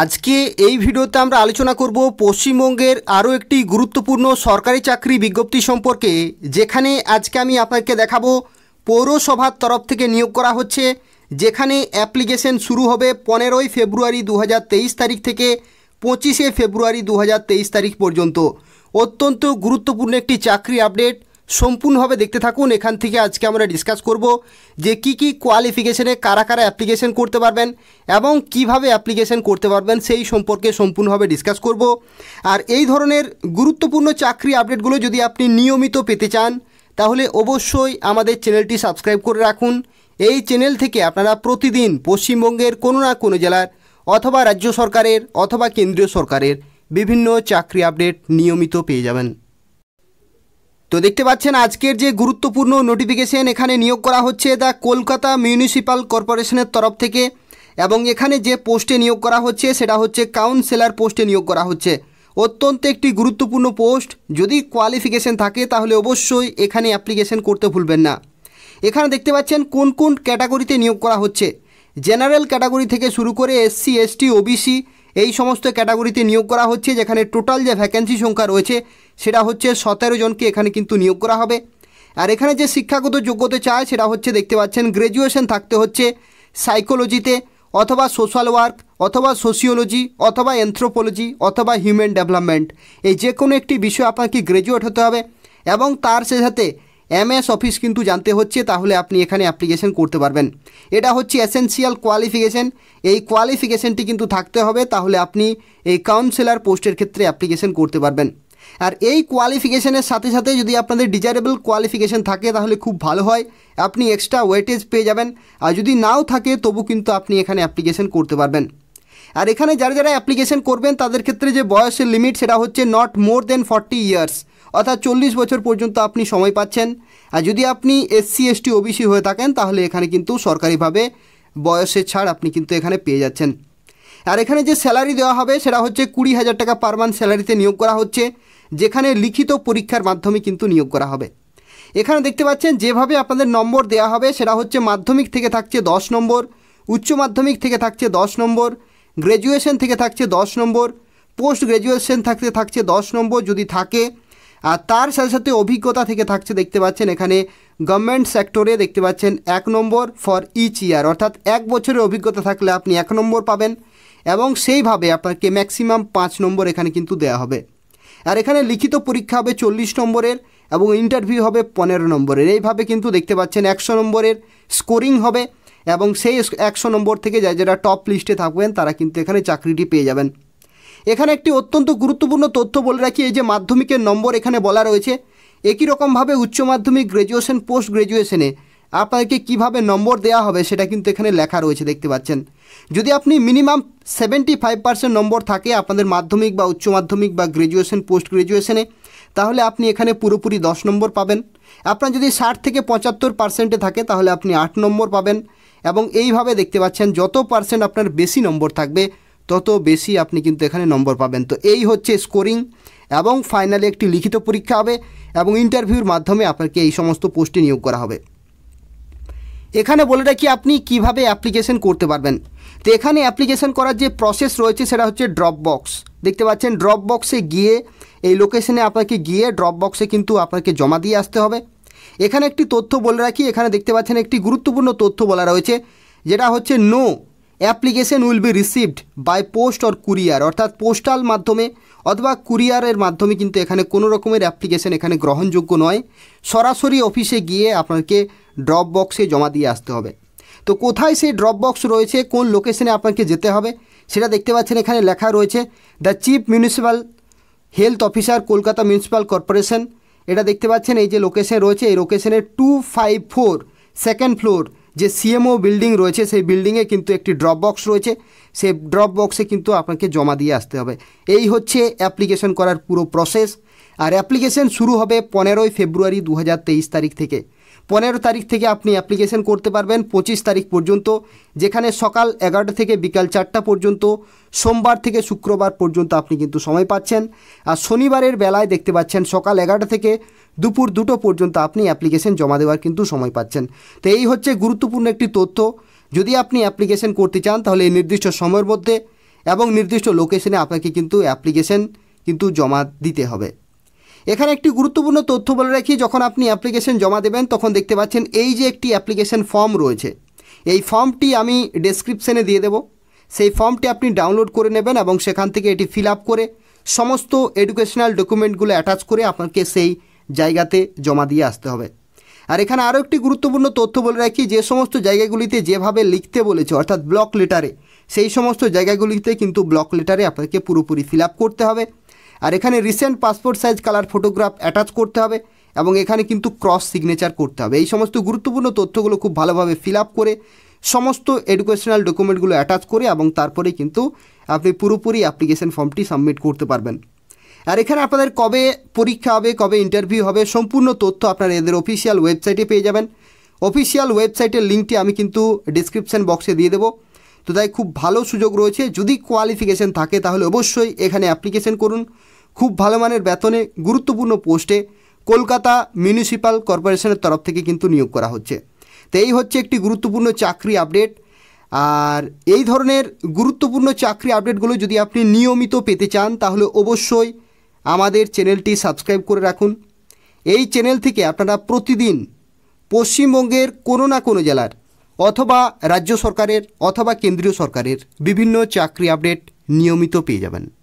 আজকে এই ভিডিওতে আমরা আলোচনা করব পশ্চিমবঙ্গের আরও একটি গুরুত্বপূর্ণ সরকারি চাকরি বিজ্ঞপ্তি সম্পর্কে যেখানে আজকে আমি আপনাকে দেখাবো পৌরসভার তরফ থেকে নিয়োগ করা হচ্ছে যেখানে অ্যাপ্লিকেশন শুরু হবে পনেরোই ফেব্রুয়ারি দু তারিখ থেকে পঁচিশে ফেব্রুয়ারি দু তারিখ পর্যন্ত অত্যন্ত গুরুত্বপূর্ণ একটি চাকরি আপডেট সম্পূর্ণভাবে দেখতে থাকুন এখান থেকে আজকে আমরা ডিসকাস করব যে কি কি কোয়ালিফিকেশনে কারা কারা অ্যাপ্লিকেশন করতে পারবেন এবং কিভাবে অ্যাপ্লিকেশন করতে পারবেন সেই সম্পর্কে সম্পূর্ণভাবে ডিসকাস করব আর এই ধরনের গুরুত্বপূর্ণ চাকরি আপডেটগুলো যদি আপনি নিয়মিত পেতে চান তাহলে অবশ্যই আমাদের চ্যানেলটি সাবস্ক্রাইব করে রাখুন এই চ্যানেল থেকে আপনারা প্রতিদিন পশ্চিমবঙ্গের কোনো না কোনো জেলার অথবা রাজ্য সরকারের অথবা কেন্দ্রীয় সরকারের বিভিন্ন চাকরি আপডেট নিয়মিত পেয়ে যাবেন তো দেখতে পাচ্ছেন আজকের যে গুরুত্বপূর্ণ নোটিফিকেশন এখানে নিয়োগ করা হচ্ছে দ্য কলকাতা মিউনিসিপাল কর্পোরেশনের তরফ থেকে এবং এখানে যে পোস্টে নিয়োগ করা হচ্ছে সেটা হচ্ছে কাউন্সেলার পোস্টে নিয়োগ করা হচ্ছে অত্যন্ত একটি গুরুত্বপূর্ণ পোস্ট যদি কোয়ালিফিকেশন থাকে তাহলে অবশ্যই এখানে অ্যাপ্লিকেশন করতে ভুলবেন না এখানে দেখতে পাচ্ছেন কোন কোন ক্যাটাগরিতে নিয়োগ করা হচ্ছে জেনারেল ক্যাটাগরি থেকে শুরু করে এসসি এসটি ওবিসি এই সমস্ত ক্যাটাগরিতে নিয়োগ করা হচ্ছে যেখানে টোটাল যে ভ্যাকেন্সি সংখ্যা রয়েছে সেটা হচ্ছে সতেরো জনকে এখানে কিন্তু নিয়োগ করা হবে আর এখানে যে শিক্ষাগত যোগ্যতা চায় সেটা হচ্ছে দেখতে পাচ্ছেন গ্র্যাজুয়েশন থাকতে হচ্ছে সাইকোলজিতে অথবা সোশ্যাল ওয়ার্ক অথবা সোশিওলজি অথবা অ্যান্থ্রোপোলজি অথবা হিউম্যান ডেভেলপমেন্ট এই যে কোনো একটি বিষয়ে আপনাকে গ্র্যাজুয়েট হতে হবে এবং তার সাথে এমএস অফিস কিন্তু জানতে হচ্ছে তাহলে আপনি এখানে অ্যাপ্লিকেশন করতে পারবেন এটা হচ্ছে এসেন্সিয়াল কোয়ালিফিকেশন এই কোয়ালিফিকেশনটি কিন্তু থাকতে হবে তাহলে আপনি এই কাউন্সিলার পোস্টের ক্ষেত্রে অ্যাপ্লিকেশন করতে পারবেন আর এই কোয়ালিফিকেশানের সাথে সাথে যদি আপনাদের ডিজারেবল কোয়ালিফিকেশন থাকে তাহলে খুব ভালো হয় আপনি এক্সট্রা ওয়েটেজ পেয়ে যাবেন আর যদি নাও থাকে তবু কিন্তু আপনি এখানে অ্যাপ্লিকেশন করতে পারবেন আর এখানে যারা যারা অ্যাপ্লিকেশন করবেন তাদের ক্ষেত্রে যে বয়সের লিমিট সেটা হচ্ছে not more than forty years অর্থাৎ চল্লিশ বছর পর্যন্ত আপনি সময় পাচ্ছেন আর যদি আপনি এসসি এসটি ওবিসি হয়ে থাকেন তাহলে এখানে কিন্তু সরকারিভাবে বয়সের ছাড় আপনি কিন্তু এখানে পেয়ে যাচ্ছেন আর এখানে যে স্যালারি দেওয়া হবে সেটা হচ্ছে কুড়ি হাজার টাকা পার মান্থ স্যালারিতে নিয়োগ করা হচ্ছে যেখানে লিখিত পরীক্ষার মাধ্যমে কিন্তু নিয়োগ করা হবে এখানে দেখতে পাচ্ছেন যেভাবে আপনাদের নম্বর দেওয়া হবে সেটা হচ্ছে মাধ্যমিক থেকে থাকছে দশ নম্বর উচ্চ মাধ্যমিক থেকে থাকছে দশ নম্বর গ্র্যাজুয়েশন থেকে থাকছে দশ নম্বর পোস্ট গ্র্যাজুয়েশন থাকতে থাকছে দশ নম্বর যদি থাকে আর তার সাথে সাথে অভিজ্ঞতা থেকে থাকছে দেখতে পাচ্ছেন এখানে গভর্নমেন্ট সেক্টরে দেখতে পাচ্ছেন এক নম্বর ফর ইচ ইয়ার অর্থাৎ এক বছরের অভিজ্ঞতা থাকলে আপনি এক নম্বর পাবেন এবং সেইভাবে আপনাকে ম্যাক্সিমাম পাঁচ নম্বর এখানে কিন্তু দেয়া হবে আর এখানে লিখিত পরীক্ষা হবে চল্লিশ নম্বরের এবং ইন্টারভিউ হবে পনেরো নম্বরের এইভাবে কিন্তু দেখতে পাচ্ছেন একশো নম্বরের স্কোরিং হবে এবং সেই একশো নম্বর থেকে যায় যারা টপ লিস্টে থাকবেন তারা কিন্তু এখানে চাকরিটি পেয়ে যাবেন এখানে একটি অত্যন্ত গুরুত্বপূর্ণ তথ্য বলে রাখি এই যে মাধ্যমিকের নম্বর এখানে বলা রয়েছে একই রকমভাবে উচ্চ মাধ্যমিক গ্র্যাজুয়েশন পোস্ট গ্র্যাজুয়েশনে আপনাকে কিভাবে নম্বর দেয়া হবে সেটা কিন্তু এখানে লেখা রয়েছে দেখতে পাচ্ছেন যদি আপনি minimum seventy five percent number থাকে আপনাদের মাধ্যমিক বা উচ্চ মাধ্যমিক বা গ্র্যাজুয়েশন পোস্ট গ্র্যাজুয়েশনে তাহলে আপনি এখানে পুরোপুরি দশ নম্বর পাবেন আপনার যদি ষাট থেকে পঁচাত্তর পার্সেন্টে থাকে তাহলে আপনি আট নম্বর পাবেন এবং এইভাবে দেখতে পাচ্ছেন যত পার্সেন্ট আপনার বেশি নম্বর থাকবে তত বেশি আপনি কিন্তু এখানে নম্বর পাবেন তো এই হচ্ছে স্কোরিং এবং ফাইনালি একটি লিখিত পরীক্ষা হবে এবং ইন্টারভিউর মাধ্যমে আপনাকে এই সমস্ত পোস্টে নিয়োগ করা হবে এখানে বলে রাখি আপনি কিভাবে অ্যাপ্লিকেশন করতে পারবেন তো এখানে অ্যাপ্লিকেশন করার যে প্রসেস রয়েছে সেটা হচ্ছে ড্রপ বক্স দেখতে পাচ্ছেন ড্রপ বক্সে গিয়ে এই লোকেশনে আপনাকে গিয়ে ড্রপ বক্সে কিন্তু আপনাকে জমা দিয়ে আসতে হবে এখানে একটি তথ্য বলে রাখি এখানে দেখতে পাচ্ছেন একটি গুরুত্বপূর্ণ তথ্য বলা রয়েছে যেটা হচ্ছে no application will be received by post or courier অর্থাৎ পোস্টাল মাধ্যমে অথবা কুরিয়ারের মাধ্যমে কিন্তু এখানে কোনো রকমের অ্যাপ্লিকেশন এখানে গ্রহণযোগ্য নয় সরাসরি অফিসে গিয়ে আপনাকে ড্রপ বক্সে জমা দিয়ে আসতে হবে তো কোথায় সেই ড্রপ বক্স রয়েছে কোন লোকেশনে আপনাকে যেতে হবে সেটা দেখতে পাচ্ছেন এখানে লেখা রয়েছে the chief municipal health officer Kolkata municipal corporation এটা দেখতে পাচ্ছেন এই যে লোকেশন রয়েছে এই লোকেশনের two five four second floor যে সিএমও বিল্ডিং রয়েছে সেই বিল্ডিংয়ে কিন্তু একটি ড্রপ বক্স রয়েছে সেই ড্রপ বক্সে কিন্তু আপনাকে জমা দিয়ে আসতে হবে এই হচ্ছে অ্যাপ্লিকেশন করার পুরো প্রসেস আর অ্যাপ্লিকেশন শুরু হবে পনেরোই ফেব্রুয়ারি দু তারিখ থেকে পনেরো তারিখ থেকে আপনি অ্যাপ্লিকেশন করতে পারবেন পঁচিশ তারিখ পর্যন্ত যেখানে সকাল এগারোটা থেকে বিকাল চারটা পর্যন্ত সোমবার থেকে শুক্রবার পর্যন্ত আপনি কিন্তু সময় পাচ্ছেন আর শনিবারের বেলায় দেখতে পাচ্ছেন সকাল এগারোটা থেকে দুপুর দুটো পর্যন্ত আপনি অ্যাপ্লিকেশন জমা দেওয়ার কিন্তু সময় পাচ্ছেন তো এই হচ্ছে গুরুত্বপূর্ণ একটি তথ্য যদি আপনি অ্যাপ্লিকেশন করতে চান তাহলে এই নির্দিষ্ট সময়ের মধ্যে এবং নির্দিষ্ট লোকেশনে আপনাকে কিন্তু অ্যাপ্লিকেশন কিন্তু জমা দিতে হবে এখানে একটি গুরুত্বপূর্ণ তথ্য বলে রাখি যখন আপনি অ্যাপ্লিকেশন জমা দেবেন তখন দেখতে পাচ্ছেন এই যে একটি অ্যাপ্লিকেশন ফর্ম রয়েছে এই ফর্মটি আমি ডেসক্রিপশানে দিয়ে দেব সেই ফর্মটি আপনি ডাউনলোড করে নেবেন এবং সেখান থেকে এটি ফিল আপ করে সমস্ত এডুকেশনাল ডকুমেন্টগুলো অ্যাটাচ করে আপনাকে সেই জায়গাতে জমা দিয়ে আসতে হবে আর এখানে আরও একটি গুরুত্বপূর্ণ তথ্য বলে রাখি যে সমস্ত জায়গাগুলিতে যেভাবে লিখতে বলেছে অর্থাৎ ব্লক লেটারে সেই সমস্ত জায়গাগুলিতে কিন্তু ব্লক লেটারে আপনাকে পুরোপুরি ফিল করতে হবে আর এখানে recent passport size colour photograph attach করতে হবে এবং এখানে কিন্তু ক্রস সিগনেচার করতে হবে এই সমস্ত গুরুত্বপূর্ণ তথ্যগুলো খুব ভালোভাবে ফিল আপ করে সমস্ত এডুকেশনাল ডকুমেন্টগুলো অ্যাটাচ করে এবং তারপরে কিন্তু আপনি পুরোপুরি অ্যাপ্লিকেশন ফর্মটি সাবমিট করতে পারবেন আর এখানে আপনাদের কবে পরীক্ষা হবে কবে ইন্টারভিউ হবে সম্পূর্ণ তথ্য আপনারা এদের অফিসিয়াল ওয়েবসাইটে পেয়ে যাবেন অফিসিয়াল ওয়েবসাইটের লিঙ্কটি আমি কিন্তু ডিসক্রিপশান বক্সে দিয়ে দেবো তো তাই খুব ভালো সুযোগ রয়েছে যদি কোয়ালিফিকেশান থাকে তাহলে অবশ্যই এখানে অ্যাপ্লিকেশান করুন খুব ভালো মানের বেতনে গুরুত্বপূর্ণ পোস্টে কলকাতা মিউনিসিপ্যাল কর্পোরেশনের তরফ থেকে কিন্তু নিয়োগ করা হচ্ছে তো এই হচ্ছে একটি গুরুত্বপূর্ণ চাকরি আপডেট আর এই ধরনের গুরুত্বপূর্ণ চাকরি আপডেটগুলো যদি আপনি নিয়মিত পেতে চান তাহলে অবশ্যই আমাদের চ্যানেলটি সাবস্ক্রাইব করে রাখুন এই চ্যানেল থেকে আপনারা প্রতিদিন পশ্চিমবঙ্গের কোনো না কোনো জেলার অথবা রাজ্য সরকারের অথবা কেন্দ্রীয় সরকারের বিভিন্ন চাকরি আপডেট নিয়মিত পেয়ে যাবেন